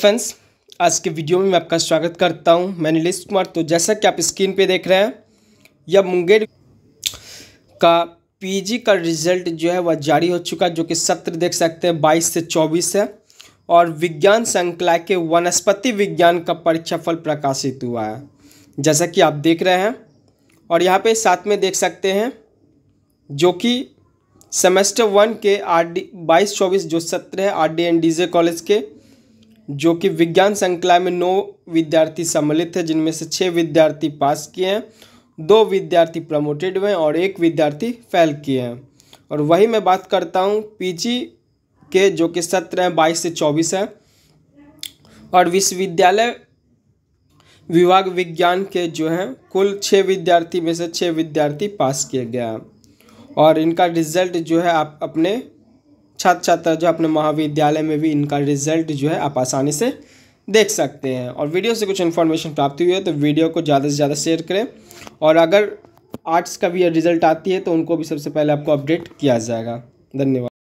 friends आज के video में मैं आपका स्वागत करता हूं मैं नीलेश कुमार तो जैसा कि आप स्क्रीन पे देख रहे हैं यह मुंगेर का पीजी का रिजल्ट जो है वह जारी हो चुका जो कि सत्र देख सकते हैं 22 से 24 है और विज्ञान श्रृंखला के वनस्पति विज्ञान का परीक्षाफल प्रकाशित हुआ है जैसा कि आप देख रहे हैं और यहाँ पे साथ में देख सकते हैं जो कि सेमेस्टर वन के आर डी बाईस चौबीस जो सत्र है R D and D J college के जो कि विज्ञान संकला में नौ विद्यार्थी सम्मिलित है जिनमें से छः विद्यार्थी पास किए हैं दो विद्यार्थी प्रमोटेड हुए हैं और एक विद्यार्थी फेल किए हैं और वही मैं बात करता हूँ पी के जो कि सत्र हैं बाईस से चौबीस हैं और विश्वविद्यालय विभाग विज्ञान के जो हैं कुल छः विद्यार्थी में से छः विद्यार्थी पास किए गए हैं और इनका रिजल्ट जो है आप अपने छात्र छात्रा जो अपने महाविद्यालय में भी इनका रिजल्ट जो है आप आसानी से देख सकते हैं और वीडियो से कुछ इन्फॉर्मेशन प्राप्त हुई है तो वीडियो को ज़्यादा से ज़्यादा शेयर करें और अगर आर्ट्स का भी रिजल्ट आती है तो उनको भी सबसे पहले आपको अपडेट किया जाएगा धन्यवाद